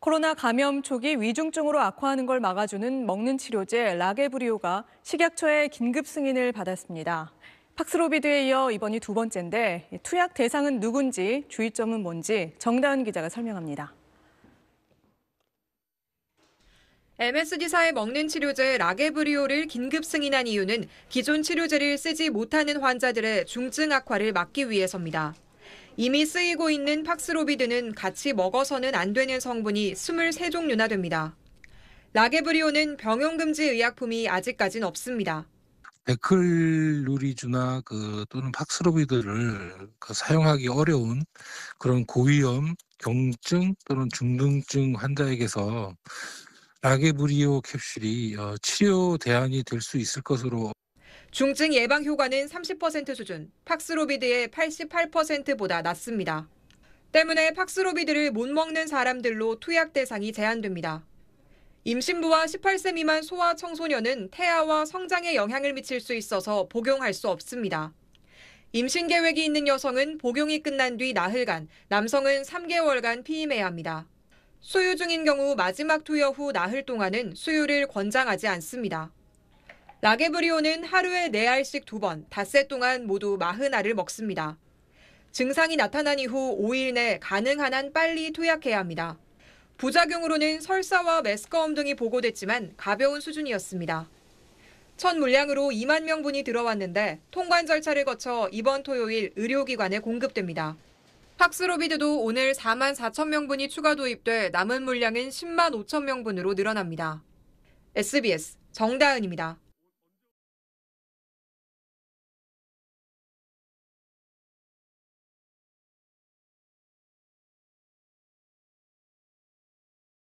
코로나 감염 초기 위중증으로 악화하는 걸 막아주는 먹는 치료제 라게브리오가 식약처의 긴급 승인을 받았습니다. 팍스로비드에 이어 이번이 두 번째인데 투약 대상은 누군지 주의점은 뭔지 정다은 기자가 설명합니다. m s d 사의 먹는 치료제 라게브리오를 긴급 승인한 이유는 기존 치료제를 쓰지 못하는 환자들의 중증 악화를 막기 위해서입니다. 이미 쓰이고 있는 팍스로비드는 같이 먹어서는 안 되는 성분이 23종류나 됩니다. 라게브리오는 병용금지 의약품이 아직까진 없습니다. 데클누리주나 그 또는 팍스로비드를 그 사용하기 어려운 그런 고위험, 경증 또는 중등증 환자에게서 라게브리오 캡슐이 어, 치료 대안이 될 수 있을 것으로 중증 예방 효과는 30% 수준, 팍스로비드의 88%보다 낮습니다. 때문에 팍스로비드를 못 먹는 사람들로 투약 대상이 제한됩니다. 임신부와 18세 미만 소아 청소년은 태아와 성장에 영향을 미칠 수 있어서 복용할 수 없습니다. 임신 계획이 있는 여성은 복용이 끝난 뒤 나흘간, 남성은 3개월간 피임해야 합니다. 수유 중인 경우 마지막 투여 후 나흘 동안은 수유를 권장하지 않습니다. 라게브리오는 하루에 4알씩 2번, 닷새 동안 모두 40알을 먹습니다. 증상이 나타난 이후 5일 내 가능한 한 빨리 투약해야 합니다. 부작용으로는 설사와 메스꺼움 등이 보고됐지만 가벼운 수준이었습니다. 첫 물량으로 2만 명분이 들어왔는데 통관 절차를 거쳐 이번 토요일 의료기관에 공급됩니다. 팍스로비드도 오늘 4만 4천 명분이 추가 도입돼 남은 물량은 10만 5천 명분으로 늘어납니다. SBS 정다은입니다.